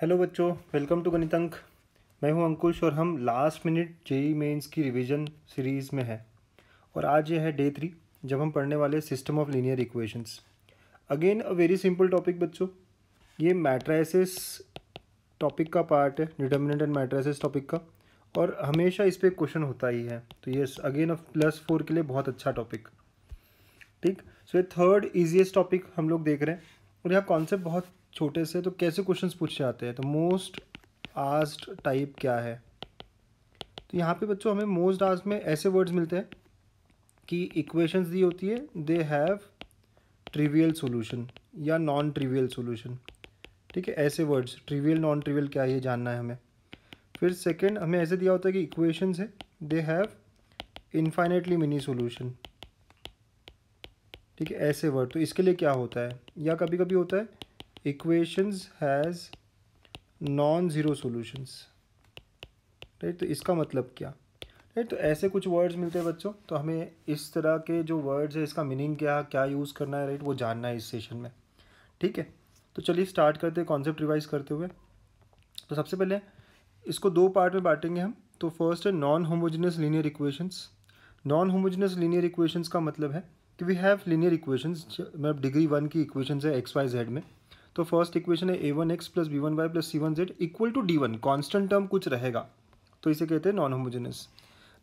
Hello बच्चों welcome to गणित अंक मैं हूं अंकुश और हम लास्ट मिनट जेई मेंस की रिवीजन सीरीज़ में है और आज ये है डे थ्री जब हम पढ़ने वाले system of linear equations again a very simple topic बच्चों ये मैट्राइसिस टॉपिक का पार्ट है डिटर्मिनेंट एंड मैट्राइसिस टॉपिक का और हमेशा इस पर क्वेश्चन होता ही है तो ये अगेन ऑफ प्लस फोर के लिए बहुत अच्छा टॉपिक ठीक सो ये थर्ड ईजिएस्ट टॉपिक हम लोग देख रहे हैं और यह कॉन्सेप्ट बहुत छोटे से तो कैसे क्वेश्चंस पूछे जाते हैं तो मोस्ट आस्ट टाइप क्या है तो यहाँ पे बच्चों हमें मोस्ट आस्ट में ऐसे वर्ड्स मिलते हैं कि इक्वेशंस दी होती है दे हैव ट्रिवियल सोल्यूशन या नॉन ट्रिवियल सोल्यूशन ठीक है ऐसे वर्ड्स ट्रिवियल नॉन ट्रिवियल क्या है ये जानना है हमें फिर सेकेंड हमें ऐसे दिया होता है कि इक्वेशन है they have infinitely many solution ठीक है ऐसे वर्ड तो इसके लिए क्या होता है या कभी कभी होता है equations has non zero solutions right तो इसका मतलब क्या राइट तो ऐसे कुछ वर्ड्स मिलते हैं बच्चों तो हमें इस तरह के जो वर्ड्स है इसका मीनिंग क्या क्या यूज़ करना है राइट वो जानना है इस सेशन में ठीक है तो चलिए स्टार्ट करते हैं कॉन्सेप्ट रिवाइज करते हुए तो सबसे पहले इसको दो पार्ट में बांटेंगे हम तो फर्स्ट है non homogeneous linear equations non homogeneous linear equations का मतलब है कि वी हैव लीनियर इक्वेशंस मतलब डिग्री वन की इक्वेशंस है एक्स वाई जेड में तो फर्स्ट इक्वेशन है A one X plus B one Y plus C one Z equal to D one constant term कुछ रहेगा तो इसे कहते हैं नॉन होमोजेनस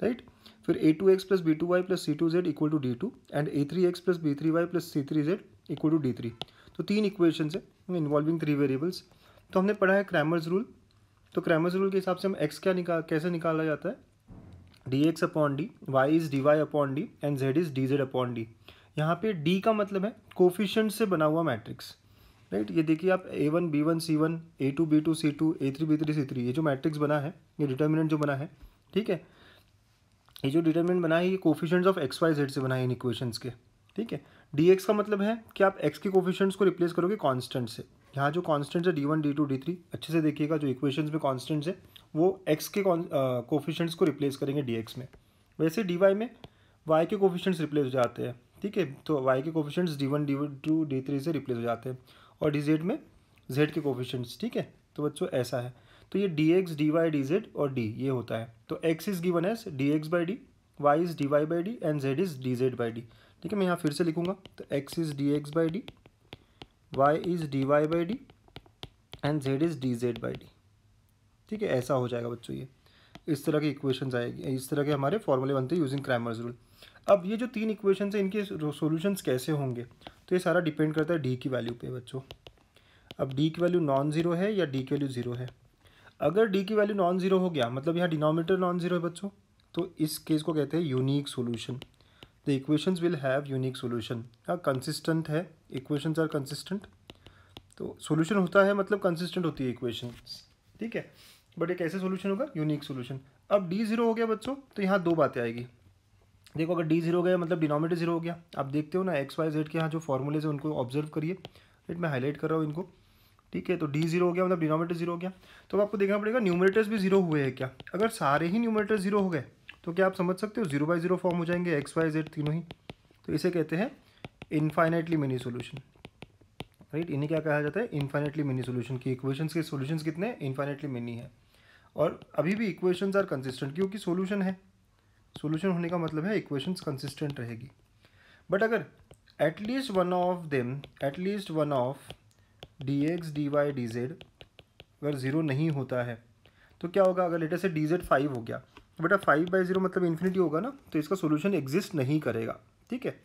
राइट फिर A two x plus B two Y plus C two Z equal to D two and A three x plus B three Y plus C three Z equal to D three तो तीन equation है involving three variables तो हमने पढ़ा है Cramer's rule तो Cramer's rule के हिसाब से हम एक्स क्या निकाल कैसे निकाला जाता है D X upon D Y is D Y upon D and Z is D Z upon D यहाँ पे डी का मतलब है कोफिशेंट से बना हुआ मैट्रिक्स राइट ये देखिए आप A one B one C one A two B two C two A three B three C three ये जो मैट्रिक्स बना है ये डिटर्मिनेंट जो बना है ठीक है ये जो डिटर्मिनेंट बना है ये coefficients of X Y Z से बना है इन इक्वेशंस के ठीक है डी एक्स का मतलब है कि आप एक्स के कोफिशेंट्स को रिप्लेस करोगे कॉन्स्टेंट से यहाँ जो कॉन्स्टेंट्स है D one D two D three अच्छे से देखिएगा जो इक्वेशंस में कॉन्स्टेंट्स है वो एक्स के कोफिशेंट्स को रिप्लेस करेंगे डी एक्स में वैसे डी वाई में वाई के कोफिशेंट्स रिप्लेस हो जाते हैं ठीक है तो वाई के coefficients D one D two D three से रिप्लेस हो जाते हैं और डी जेड में जेड के कोफिशेंट्स ठीक है तो बच्चों ऐसा है तो ये D X D Y D Z और डी ये होता है तो X is given as D X by D Y is D Y by D and Z is D Z by D ठीक है मैं यहाँ फिर से लिखूंगा तो X is D X by D Y is D Y by D and Z is D Z by D ठीक है ऐसा हो जाएगा बच्चों ये इस तरह की इक्वेशन आएगी इस तरह के हमारे फॉर्मूले बनते हैं यूजिंग क्रैमर्स रूल अब ये जो तीन इक्वेशन है इनके सोल्यूशन कैसे होंगे तो ये सारा डिपेंड करता है डी की वैल्यू पे बच्चों अब डी की वैल्यू नॉन ज़ीरो है या डी की वैल्यू ज़ीरो है अगर डी की वैल्यू नॉन ज़ीरो हो गया मतलब यहाँ डिनोमीटर नॉन ज़ीरो है बच्चों तो इस केस को कहते हैं unique solution the equations will have unique solution हाँ कंसिस्टेंट है इक्वेशंस आर कंसिस्टेंट तो सोल्यूशन होता है मतलब कंसिस्टेंट होती है इक्वेशन ठीक है बट एक ऐसे सोल्यूशन होगा यूनिक सोल्यूशन अब डी ज़ीरो हो गया बच्चों तो यहाँ दो बातें आएगी देखो अगर डी जीरो गया मतलब डिनोमीटर जीरो हो गया आप देखते हो ना एक्स वाई जेड के यहाँ जो फॉर्मूलेज है उनको ऑब्जर्व करिए राइट मैं हाईलाइट कर रहा हूँ इनको ठीक है तो डी जीरो हो गया मतलब डिनोमेटर जीरो हो गया तो अब आपको देखना पड़ेगा न्यूमिनेटर्स भी जीरो हुए हैं क्या अगर सारे ही न्यूमरेटर जीरो हो गए तो क्या आप समझ सकते हो जीरो बाई जीरो फॉर्म हो जाएंगे एक्स वाई जेड तीनों ही तो इसे कहते हैं इन्फाइनाइटली मिनी सोल्यूशन राइट इन्हें क्या कहा जाता है इन्फाइनेटली मिनी सोल्यूशन की इक्वेशन के सोल्यूशन कितने इन्फाइनेटली मिनी है और अभी भी इक्वेशन आर कंसिस्टेंट क्योंकि सोल्यूशन है सोल्यूशन होने का मतलब है इक्वेशन कंसिस्टेंट रहेगी बट अगर at least one of them at least one of D X D Y D Z अगर ज़ीरो नहीं होता है तो क्या होगा अगर लेटर से डी जेड फाइव हो गया बेटा फाइव बाई ज़ीरो मतलब इन्फिनिटी होगा ना तो इसका सोल्यूशन एग्जिस्ट नहीं करेगा ठीक है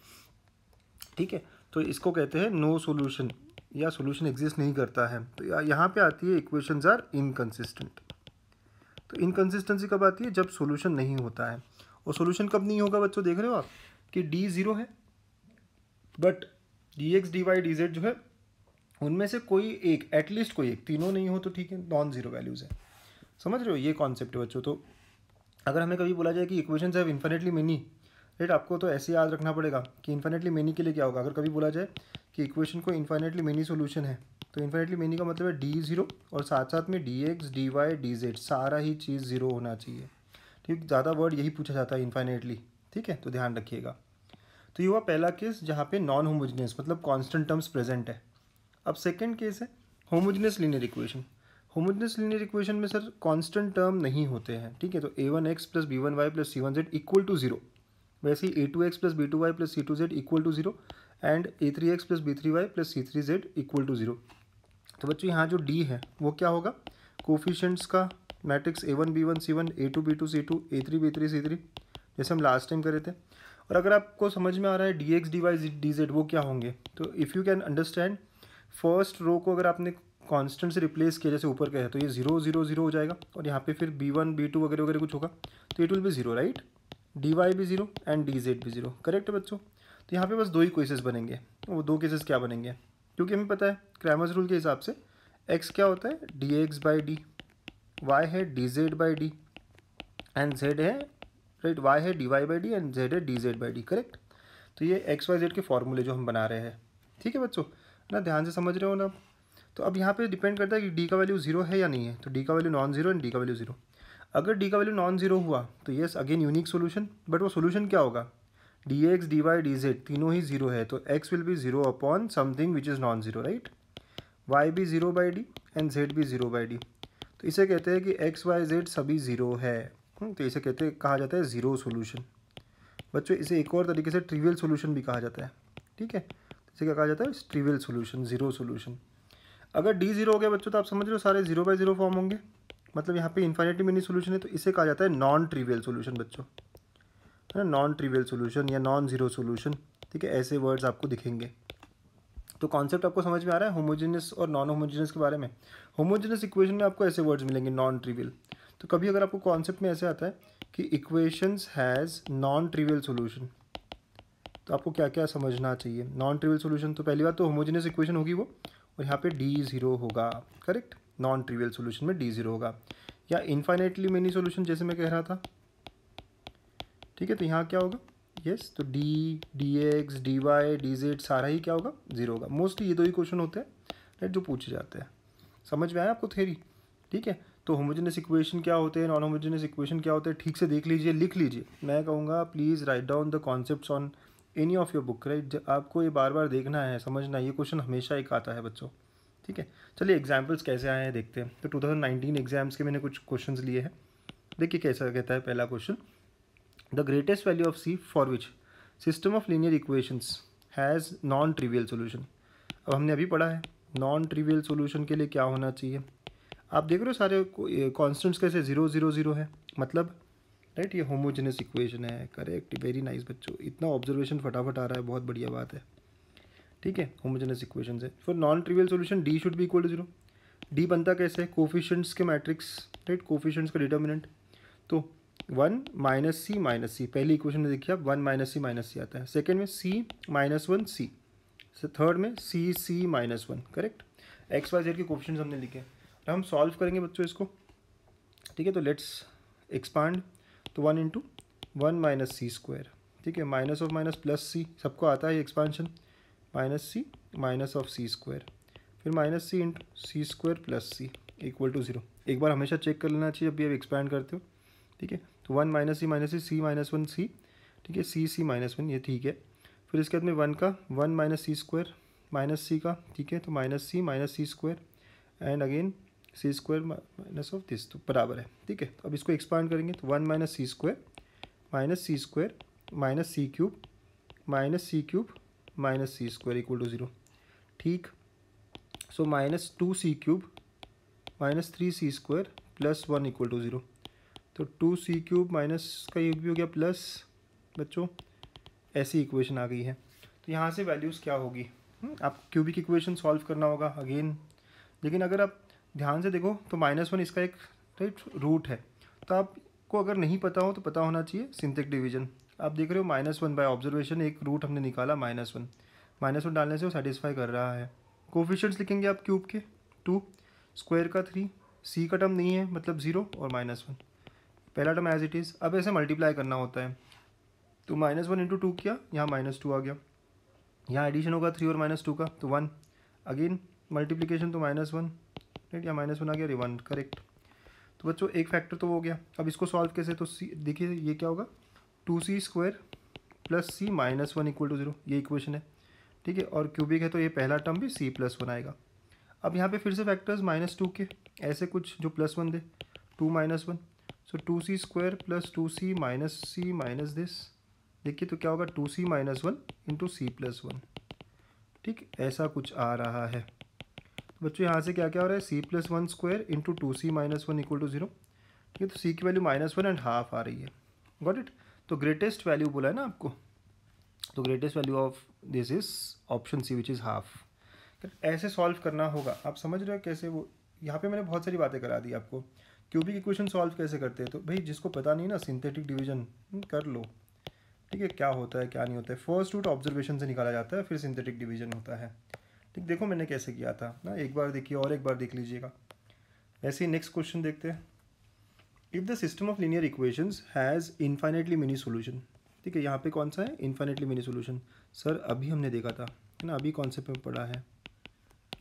ठीक है तो इसको कहते हैं नो सोल्यूशन या सोल्यूशन एग्जिस्ट नहीं करता है तो यहाँ पे आती है इक्वेशंस आर इनकन्सिस्टेंट तो इनकन्सिस्टेंसी कब आती है जब सोल्यूशन नहीं होता है और सोल्यूशन कब नहीं होगा बच्चों देख रहे हो आप कि डी ज़ीरो है but D X D Y D Z जो है उनमें से कोई एक एटलीस्ट कोई एक तीनों नहीं हो तो ठीक है नॉन ज़ीरो वैल्यूज़ है समझ रहे हो ये कॉन्सेप्ट है बच्चों तो अगर हमें कभी बोला जाए कि equation have infinitely many right आपको तो ऐसे याद रखना पड़ेगा कि इन्फिनेटली मेनी के लिए क्या होगा अगर कभी बोला जाए कि इक्वेशन को इन्फिनेटली मेनी सोल्यूशन है तो इन्फिनेटली मेनी का मतलब है डी ज़ीरो और साथ साथ में D X D Y D Z सारा ही चीज़ ज़ीरो होना चाहिए ठीक ज़्यादा वर्ड यही पूछा जाता है इन्फाइनेटली ठीक है तो ध्यान रखिएगा तो ये हुआ पहला केस जहाँ पे नॉन होमोजिनियस मतलब कांस्टेंट टर्म्स प्रेजेंट है अब सेकंड केस है homogeneous linear equation homogeneous linear equation में सर कांस्टेंट टर्म नहीं होते हैं ठीक है तो A one X plus B one Y plus C one Z equal to zero वैसे ही A two x plus B two Y plus C two Z equal to zero and A three x plus B three Y plus C three Z equal to zero तो बच्चों यहाँ जो D है वो क्या होगा कोफिशेंट्स का matrix A one B one C one A two B two C two A three B three C three जैसे हम लास्ट टाइम करे थे और अगर आपको समझ में आ रहा है D X D Y D Z वो क्या होंगे तो if you can understand first row को अगर आपने कॉन्स्टेंट से रिप्लेस किया जैसे ऊपर का तो ये जीरो जीरो जीरो हो जाएगा और यहाँ पे फिर बी वन बी टू वगैरह वगैरह कुछ होगा तो it will be zero right D Y भी जीरो एंड डी जेड भी जीरो करेक्ट है बच्चों तो यहाँ पे बस दो ही केसेस बनेंगे वो दो केसेस क्या बनेंगे क्योंकि हमें पता है क्रैमर्स रूल के हिसाब से एक्स क्या होता है D X by D Y है D Z by D and Z है राइट वाई है D Y by D and Z है D Z by D correct तो ये एक्स वाई जेड के फॉर्मूले जो हम बना रहे हैं ठीक है बच्चों ना ध्यान से समझ रहे हो ना तो अब यहाँ पे डिपेंड करता है कि डी का वैल्यू जीरो है या नहीं है तो डी का value non zero and D का वैल्यू जीरो अगर डी का वैल्यू नॉन जीरो हुआ तो yes again unique solution but वो सोल्यूशन क्या होगा D X D Y D Z तीनों ही जीरो है तो X will be zero upon something which is non zero right Y भी zero by D and Z भी जीरो बाई डी तो इसे कहते हैं कि एक्स वाई जेड सभी ज़ीरो है हम्म, तो इसे कहते हैं कहा जाता है ज़ीरो सोल्यूशन बच्चों इसे एक और तरीके से ट्रिवियल सोल्यूशन भी कहा जाता है ठीक है तो इसे क्या कहा जाता है ट्रिवियल सोल्यूशन ज़ीरो सोल्यूशन अगर डी ज़ीरो हो गया बच्चों तो आप समझ रहे हो सारे ज़ीरो बाई ज़ीरो फॉर्म होंगे मतलब यहाँ पे इन्फाइनेटी मिनी सोल्यूशन है तो इसे कहा जाता है नॉन ट्रिवियल सोल्यूशन बच्चों है ना नॉन ट्रिवियल सोल्यूशन या नॉन ज़ीरो सोल्यूशन ठीक है ऐसे वर्ड्स आपको दिखेंगे तो कॉन्सेप्ट आपको समझ में आ रहा है होमोजेनियस और नॉन होमोजेनियस के बारे में होमोजेनियस इक्वेशन में आपको ऐसे वर्ड्स मिलेंगे नॉन ट्रिवियल तो कभी अगर आपको कॉन्सेप्ट में ऐसे आता है कि equations has non trivial solution तो आपको क्या क्या समझना चाहिए नॉन ट्रिवियल सोल्यूशन तो पहली बात तो होमोजेनियस इक्वेशन होगी वो और यहाँ पे डी ज़ीरो होगा करेक्ट नॉन ट्रिवियल सोल्यूशन में डी ज़ीरो होगा या इन्फाइनेटली मेनी सोल्यूशन जैसे मैं कह रहा था ठीक है तो यहाँ क्या होगा यस तो D D X D Y D Z सारा ही क्या होगा जीरो होगा मोस्टली ये दो ही क्वेश्चन होते हैं राइट जो पूछे जाते हैं समझ में आया आपको थेरी ठीक है तो होमोजेनस इक्वेशन क्या होते हैं नॉन होमोजेनस इक्वेशन क्या होते हैं ठीक से देख लीजिए लिख लीजिए मैं कहूँगा please write down the concept on any of your book right आपको ये बार बार देखना है समझना है ये क्वेश्चन हमेशा एक आता है बच्चों ठीक है चलिए एग्जाम्पल्स कैसे आए हैं देखते हैं तो 2019 एग्जाम्स के मैंने कुछ क्वेश्चंस लिए हैं देखिए कैसा कहता है पहला question The greatest value of C for which system of linear equations has non trivial solution. अब हमने अभी पढ़ा है नॉन ट्रिवियल सोल्यूशन के लिए क्या होना चाहिए आप देख रहे हो सारे कॉन्स्टेंट्स कैसे ज़ीरो ज़ीरो ज़ीरो है मतलब राइट ये होमोजेनस इक्वेशन है करेक्ट वेरी नाइस बच्चों इतना ऑब्जर्वेशन फटाफट आ रहा है बहुत बढ़िया बात है ठीक है होमोजेनस इक्वेशन है for non trivial solution D should भी इक्वल टू जीरो डी बनता कैसे कोफिशंट्स के मैट्रिक्स राइट कोफिशंट्स का डिटर्मिनेंट तो one minus C minus C पहली इक्वेशन में देखिए आप one minus C minus C आता है सेकेंड में C minus one C third में C C minus one correct X Y Z के क्वेश्चन हमने लिखे हैं तो हम सॉल्व करेंगे बच्चों इसको ठीक है तो लेट्स एक्सपांड तो one into one minus C square ठीक है minus of minus plus C सबको आता है expansion minus C minus of C square फिर minus C into C square plus C equal to zero एक बार हमेशा चेक कर लेना चाहिए जब भी आप एक्सपैंड करते हो ठीक है तो one minus C minus C C minus one C ठीक है सी सी माइनस वन ये ठीक है फिर इसके बाद में वन का one minus C square minus C का ठीक है तो minus C minus C square and again C square minus of this तो बराबर है ठीक है तो अब इसको एक्सपांड करेंगे तो one minus C square minus C square minus C cube minus C cube minus C square equal to zero ठीक so minus two C cube minus three C square plus one equal to zero तो two C cube minus का ये भी हो गया plus बच्चों ऐसी equation आ गई है तो यहाँ से वैल्यूज़ क्या होगी हम्म, आप क्यूबिक इक्वेशन सॉल्व करना होगा अगेन लेकिन अगर आप ध्यान से देखो तो माइनस वन इसका एक राइट रूट है तो आपको अगर नहीं पता हो तो पता होना चाहिए सिंथेटिक डिवीजन आप देख रहे हो माइनस वन बाई ऑब्जर्वेशन एक रूट हमने निकाला माइनस वन माइनस वन डालने से वो सेटिस्फाई कर रहा है कोफिशेंट्स लिखेंगे आप क्यूब के टू स्क्वायर का थ्री सी का टर्म नहीं है मतलब ज़ीरो और माइनस वन पहला टर्म एज इट इज़ अब ऐसे मल्टीप्लाई करना होता है तो माइनस वन इंटू टू किया यहाँ माइनस टू आ गया यहाँ एडिशन होगा थ्री और माइनस टू का तो वन अगेन मल्टीप्लीकेशन तो माइनस वन राइट यहाँ माइनस वन आ गया वन करेक्ट तो बच्चों एक फैक्टर तो हो गया अब इसको सॉल्व कैसे तो सी देखिए ये क्या होगा two C square plus C minus one equal to zero ये इक्वेशन है ठीक है और क्यूबिक है तो ये पहला टर्म भी सी प्लस वन आएगा अब यहाँ पे फिर से फैक्टर्स माइनस टू के ऐसे कुछ जो प्लस वन दे two minus one so two C square plus two C minus C minus this देखिए तो क्या होगा two C minus one into C plus one ठीक ऐसा कुछ आ रहा है तो बच्चों यहाँ से क्या क्या हो रहा है C plus one square into two C minus one equal to zero ठीक है तो सी की value minus one and half आ रही है गॉट इट तो ग्रेटेस्ट वैल्यू बोला है ना आपको तो greatest value of this is option C which is half ऐसे सॉल्व करना होगा आप समझ रहे हो कैसे वो यहाँ पे मैंने बहुत सारी बातें करा दी आपको क्यूबिक इक्वेशन सॉल्व कैसे करते हैं तो भाई जिसको पता नहीं ना सिंथेटिक डिवीजन कर लो ठीक है क्या होता है क्या नहीं होता है फर्स्ट रूट ऑब्जर्वेशन से निकाला जाता है फिर सिंथेटिक डिवीजन होता है ठीक देखो मैंने कैसे किया था ना एक बार देखिए और एक बार देख लीजिएगा ऐसे ही नेक्स्ट क्वेश्चन देखते हैं if the system of linear equations has infinitely many solution ठीक है यहाँ पे कौन सा है इन्फाइनेटली मिनी सोल्यूशन सर अभी हमने देखा था है ना अभी कॉन्सेप्ट में पढ़ा है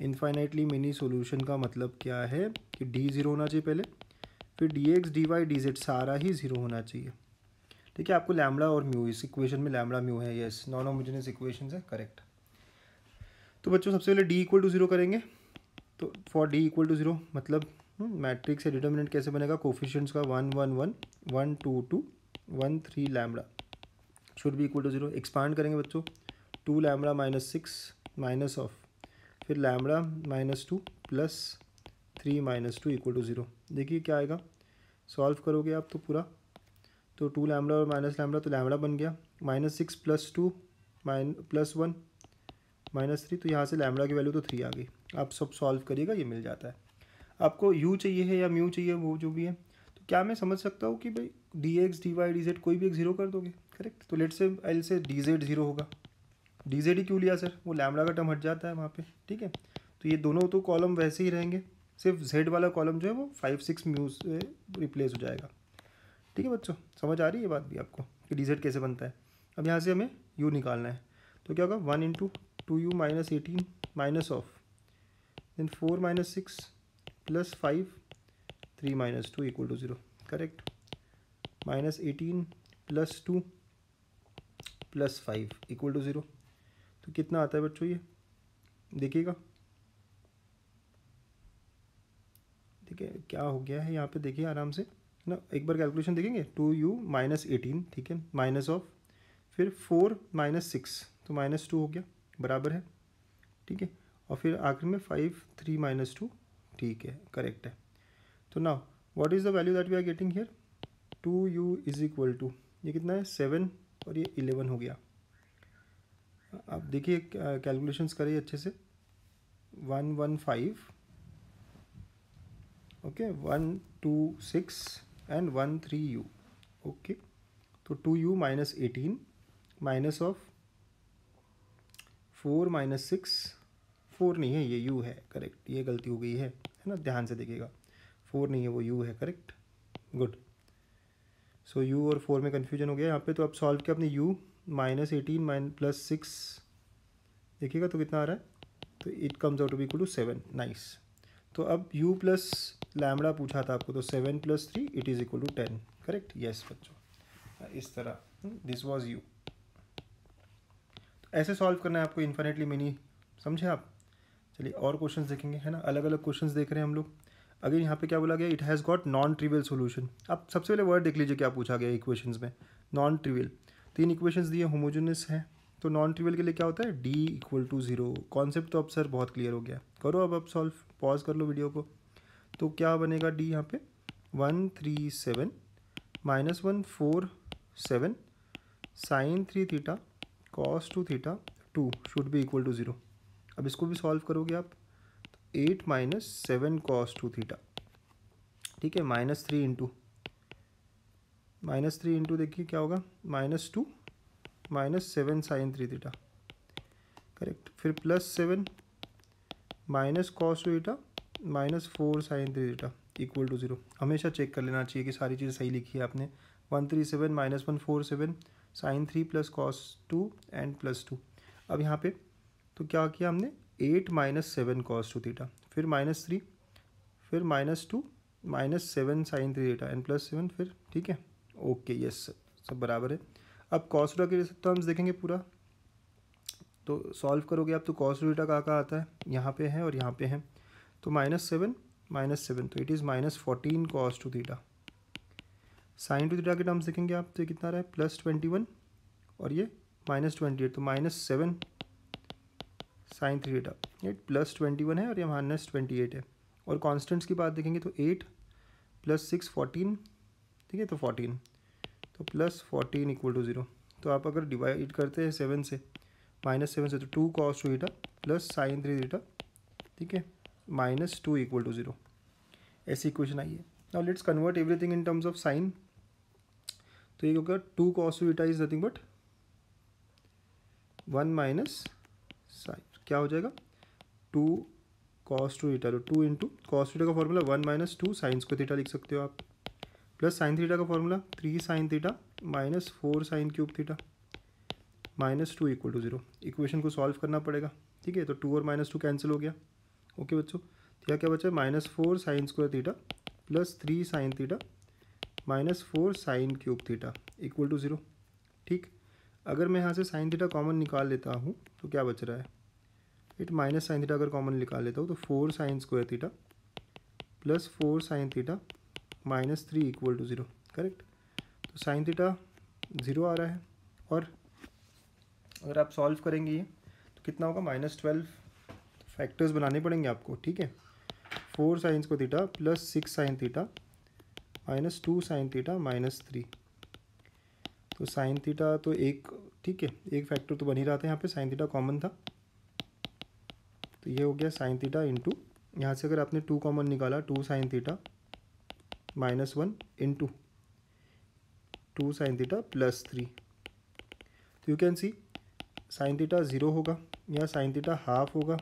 इन्फाइनेटली मिनी सोल्यूशन का मतलब क्या है कि डी ज़ीरो होना चाहिए पहले तो D X D Y D Z सारा ही ज़ीरो होना चाहिए ठीक है आपको लैमड़ा और म्यू इस इक्वेशन में लैमड़ा म्यू है यस नॉन होमोजेनियस इक्वेशन है करेक्ट तो बच्चों सबसे पहले डी इक्वल टू ज़ीरो करेंगे तो for D equal to zero मतलब मैट्रिक्स हम्म, है डिटर्मिनेंट कैसे बनेगा कोफिशियंट्स का one one one one two two one three lambda should भी इक्वल टू ज़ीरो एक्सपांड करेंगे बच्चों two lambda minus six minus of फिर lambda minus two plus three minus two equal to zero देखिए क्या आएगा solve करोगे आप तो पूरा तो टू लैमड़ा और माइनस लैमड़ा तो लैमड़ा बन गया minus six plus two mine plus one minus three तो यहाँ से लैमड़ा की वैल्यू तो थ्री आ गई आप सब सॉल्व करिएगा ये मिल जाता है आपको यू चाहिए है या म्यू चाहिए वो जो भी है तो क्या मैं समझ सकता हूँ कि भाई D X D Y D Z कोई भी एक ज़ीरो कर दोगे करेक्ट तो let say L say D Z zero होगा डी जेड ही क्यों लिया सर वो लैमड़ा का टर्म हट जाता है वहाँ पर ठीक है तो ये दोनों तो कॉलम वैसे ही रहेंगे सिर्फ जेड वाला कॉलम जो है वो फाइव सिक्स म्यू से रिप्लेस हो जाएगा ठीक है बच्चों समझ आ रही है ये बात भी आपको कि डी कैसे बनता है अब यहाँ से हमें यू निकालना है तो क्या होगा one into two u minus eighteen minus of then four minus six plus five three minus two equal to zero correct minus eighteen plus two plus five equal to zero तो कितना आता है बच्चों ये देखिएगा ठीक है क्या हो गया है यहाँ पे देखिए आराम से ना एक बार कैलकुलेशन देखेंगे टू यू माइनस एटीन ठीक है माइनस ऑफ फिर फोर माइनस सिक्स तो माइनस टू हो गया बराबर है ठीक है और फिर आखिर में फाइव थ्री माइनस टू ठीक है करेक्ट है तो ना what is the value that we are getting here two u is equal to ये कितना है सेवन और ये इलेवन हो गया आप देखिए कैलकुलेशंस करिए अच्छे से one one five okay one two six and one three u okay तो two u minus eighteen minus of four minus six four नहीं है ये यू है करेक्ट ये गलती हो गई है है ना ध्यान से देखिएगा फोर नहीं है वो यू है करेक्ट गुड सो यू और फोर में कन्फ्यूजन हो गया यहाँ पे तो आप सॉल्व किया अपने u minus eighteen minus plus six देखिएगा तो कितना आ रहा है तो it comes out to be equal to seven nice तो अब u प्लस लैमड़ा पूछा था आपको तो seven plus three it is equal to ten correct yes बच्चों हाँ, इस तरह दिस वाज यू ऐसे सॉल्व करना है आपको इन्फिनेटली मिनी समझे आप चलिए और क्वेश्चंस देखेंगे है ना अलग अलग क्वेश्चंस देख रहे हैं हम लोग अगर यहाँ पे क्या बोला गया it has got non trivial solution आप सबसे पहले वर्ड देख लीजिए क्या पूछा गया इक्वेशन में नॉन ट्रिवियल तीन इक्वेशन दिए होमोजिनस हैं तो नॉन ट्रिवियल के लिए क्या होता है D equal to zero concept तो अब सर बहुत क्लियर हो गया करो अब अब सॉल्व पॉज कर लो वीडियो को तो क्या बनेगा डी यहाँ पे one three seven minus one four seven sine three theta cos two theta two should भी इक्वल टू ज़ीरो अब इसको भी सॉल्व करोगे आप eight minus seven cos two theta ठीक है minus three into minus three into देखिए क्या होगा minus two minus seven sine three theta correct फिर plus seven minus cos two theta minus four sine three theta equal to zero हमेशा check कर लेना चाहिए कि सारी चीज़ें सही लिखी है आपने one three seven minus one four seven sine three plus cos two and plus two अब यहाँ पे तो क्या किया हमने eight minus seven cos two theta फिर माइनस थ्री फिर minus two minus seven sine three theta and plus seven फिर ठीक है ओके यस सर सब बराबर है अब कॉस टू का टर्म्स देखेंगे पूरा तो सॉल्व करोगे आप तो कॉस रूटा का का आता है यहाँ पे है और यहाँ पे है तो माइनस सेवन माइनस सेवन तो it is minus fourteen cos two theta sine two theta के टर्म्स देखेंगे आप तो कितना रहा है प्लस ट्वेंटी वन और ये माइनस ट्वेंटी एट तो minus seven sine three theta eight plus twenty one है और ये माइनस ट्वेंटी एट है और कॉन्स्टेंट्स की बात देखेंगे तो एट प्लस सिक्स फोर्टीन ठीक है तो फोर्टीन तो plus fourteen equal to zero तो आप अगर डिवाइड करते हैं सेवन से माइनस सेवन से तो two cos two theta plus sine three theta ठीक है minus two equal to zero ऐसी इक्वेशन आई है now let's convert everything in terms of sine तो ये होगा two cos two theta is nothing but one minus sine क्या हो जाएगा टू कॉस टू थीटा तो टू इंटू कॉस टू का formula one minus two sines को theta लिख सकते हो आप प्लस साइन थीटा का formula three sine theta minus four sine cube theta minus two equal to zero equation को solve करना पड़ेगा ठीक है तो टू और माइनस टू कैंसिल हो गया ओके बच्चों तो यह क्या बचा minus four sine square theta plus three sine theta minus four sine cube theta equal to zero ठीक अगर मैं यहाँ से साइन थीटा कॉमन निकाल लेता हूँ तो क्या बच रहा है इट माइनस साइन थीटा अगर कॉमन निकाल लेता हूँ तो four sine square theta plus four sine theta minus three equal to zero correct तो साइन थीटा ज़ीरो आ रहा है और अगर आप सॉल्व करेंगे ये तो कितना होगा माइनस ट्वेल्व फैक्टर्स बनाने पड़ेंगे आपको ठीक है फोर साइंस को theta plus six sine theta minus two sine theta minus three तो साइन थीटा तो एक ठीक है एक फैक्टर तो बन ही रहा था यहाँ पे साइन थीटा कॉमन था तो ये हो गया साइन थीटा इंटू यहाँ से अगर आपने टू कॉमन निकाला two sine theta minus one into two sine theta plus three तो you can see sine theta zero होगा या साइन थीटा हाफ होगा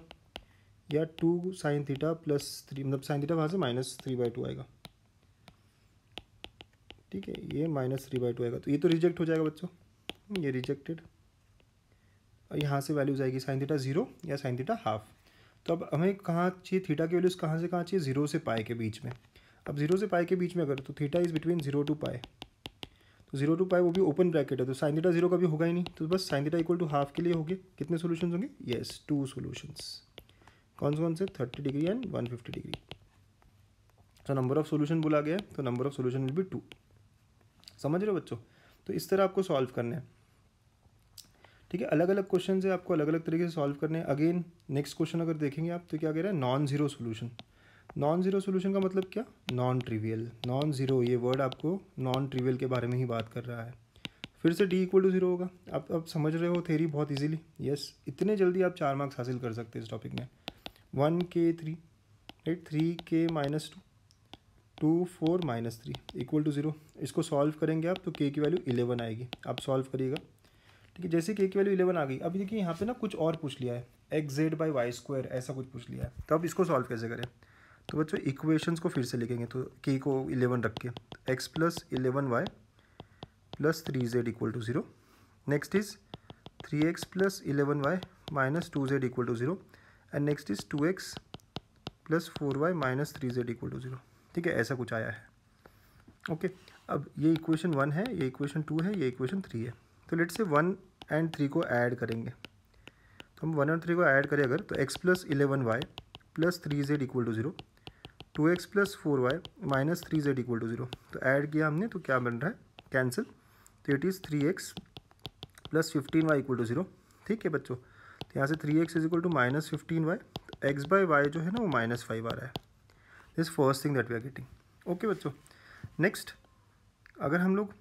या two sine theta plus three मतलब साइन थीटा वहाँ से माइनस थ्री बाई टू आएगा ठीक है ये माइनस थ्री बाई टू आएगा तो ये तो रिजेक्ट हो जाएगा बच्चों ये रिजेक्टेड और यहाँ से वैल्यूज आएगी साइन थीटा ज़ीरो या साइन थीटा हाफ तो अब हमें कहाँ चाहिए थीटा की वैल्यूज़ कहाँ से कहाँ चाहिए ज़ीरो से पाए के बीच में अब ज़ीरो से पाए के बीच में अगर तो theta is between zero to pi तो जीरो टू पाई वो भी ओपन ब्रैकेट है तो साइन डेटा जीरो भी होगा ही नहीं तो बस sine theta equal to half के लिए होगी कितने सोल्यूशन होंगे येस टू सोल्यूशंस कौन से कौन से thirty degree and one fifty degree तो नंबर ऑफ सोल्यूशन बोला गया तो नंबर ऑफ सोल्यूशन विल भी टू समझ रहे हो बच्चों तो इस तरह आपको सॉल्व करना है ठीक है अलग अलग क्वेश्चन है आपको अलग अलग तरीके से सॉल्व करने हैं अगेन नेक्स्ट क्वेश्चन अगर देखेंगे आप तो क्या कह रहे हैं non zero solution non zero solution का मतलब क्या नॉन ट्रिवियल नॉन ज़ीरो ये वर्ड आपको नॉन ट्रिवियल के बारे में ही बात कर रहा है फिर से डी इक्वल टू ज़ीरो होगा आप अब समझ रहे हो थेरी बहुत इजीली यस इतने जल्दी आप चार मार्क्स हासिल कर सकते हैं इस टॉपिक में वन के थ्री राइट थ्री के minus two two four minus three equal to zero इसको सॉल्व करेंगे आप तो के की वैल्यू इलेवन आएगी आप सॉल्व करिएगा ठीक है जैसे के की वैल्यू इलेवन आ गई अभी देखिए यहाँ पर ना कुछ और पूछ लिया है x z by y square ऐसा कुछ पूछ लिया है तो अब इसको सॉल्व कैसे करें तो बच्चों इक्वेशंस को फिर से लिखेंगे तो के को इलेवन रख के x plus eleven y plus three Z equal to zero next is three x plus eleven y minus two Z equal to zero and next is two x plus four y minus three Z equal to zero ठीक है ऐसा कुछ आया है okay okay, अब ये equation one है ये इक्वेशन टू है ये इक्वेशन थ्री है तो लेट से वन एंड थ्री को ऐड करेंगे तो हम वन एंड थ्री को ऐड करें अगर तो x plus eleven y plus three Z equal to zero two x plus four y minus three Z equal to zero तो ऐड किया हमने तो क्या बन रहा है कैंसिल तो it is three x plus fifteen y equal to zero ठीक है बच्चों तो यहाँ से three x is equal to minus fifteen y तो एक्स बाई वाई जो है ना वो माइनस फाइव आ रहा है this first thing that we are getting okay बच्चों नेक्स्ट अगर हम लोग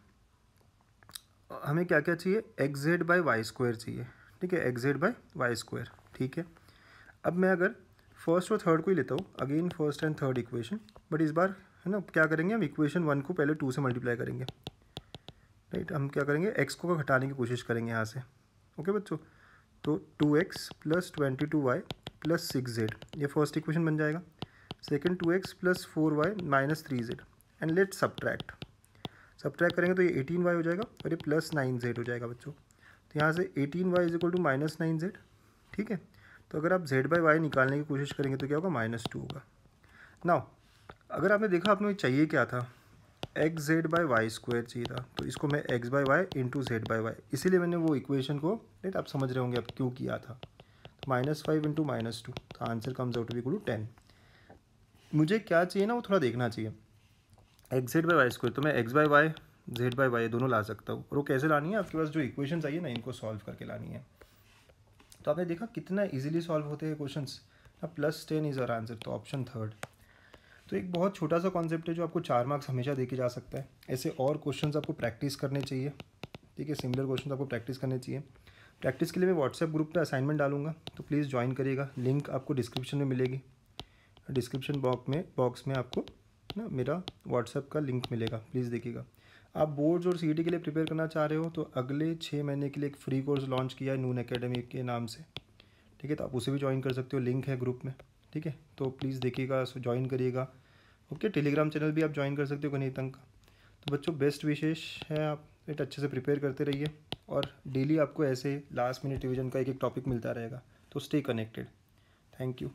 हमें क्या क्या चाहिए x z by y square चाहिए ठीक है x z by y square ठीक है अब मैं अगर फर्स्ट और थर्ड को ही लेता हूँ again first and third equation but इस बार है ना क्या करेंगे हम इक्वेशन वन को पहले टू से मल्टीप्लाई करेंगे राइट हम क्या करेंगे एक्स को घटाने की कोशिश करेंगे यहाँ से ओके बच्चों तो two x plus twenty two Y plus six z ये फर्स्ट इक्वेशन बन जाएगा second two x plus four y minus three z and let subtract subtract करेंगे तो ये एटीन वाई हो जाएगा और ये प्लस नाइन जेड हो जाएगा बच्चों तो यहाँ से eighteen y is equal to minus nine z ठीक है तो अगर आप जेड बाई वाई निकालने की कोशिश करेंगे तो क्या होगा माइनस टू होगा नाउ अगर आपने देखा आपने चाहिए क्या था x z by y square चाहिए था तो इसको मैं x by y into z by y इसीलिए मैंने वो इक्वेशन को राइट तो आप समझ रहे होंगे आप क्यों किया था minus five into minus two तो answer comes out to to ten मुझे क्या चाहिए ना वो थोड़ा देखना चाहिए x z by y square तो मैं x by y z by y दोनों ला सकता हूँ और वो कैसे लानी है आपके पास जो इक्वेशन चाहिए ना इनको सॉल्व करके लानी है तो आपने देखा कितना इजीली सॉल्व होते हैं questions plus ten is our answer तो ऑप्शन थर्ड तो एक बहुत छोटा सा कॉन्सेप्ट है जो आपको चार मार्क्स हमेशा देके जा सकता है ऐसे और क्वेश्चंस आपको प्रैक्टिस करने चाहिए ठीक है सिमिलर क्वेश्चन आपको प्रैक्टिस करने चाहिए प्रैक्टिस के लिए मैं व्हाट्सएप ग्रुप पर असाइनमेंट डालूंगा तो प्लीज़ ज्वाइन करिएगा लिंक आपको डिस्क्रिप्शन में मिलेगी डिस्क्रिप्शन बॉक्स में बॉक्स में आपको ना मेरा व्हाट्सएप का लिंक मिलेगा प्लीज़ देखिएगा आप बोर्ड्स और सी के लिए प्रिपेयर करना चाह रहे हो तो अगले छः महीने के लिए एक फ्री कोर्स लॉन्च किया है नून अकेडमी के नाम से ठीक है तो आप उसे भी ज्वाइन कर सकते हो लिंक है ग्रुप में ठीक है तो प्लीज़ देखिएगा ज्वाइन करिएगा ओके टेलीग्राम चैनल भी आप ज्वाइन कर सकते हो कहीं तंग का तो बच्चों बेस्ट विशेष है आप एक अच्छे से प्रिपेयर करते रहिए और डेली आपको ऐसे लास्ट मिनट रिविजन का एक एक टॉपिक मिलता रहेगा तो स्टे कनेक्टेड थैंक यू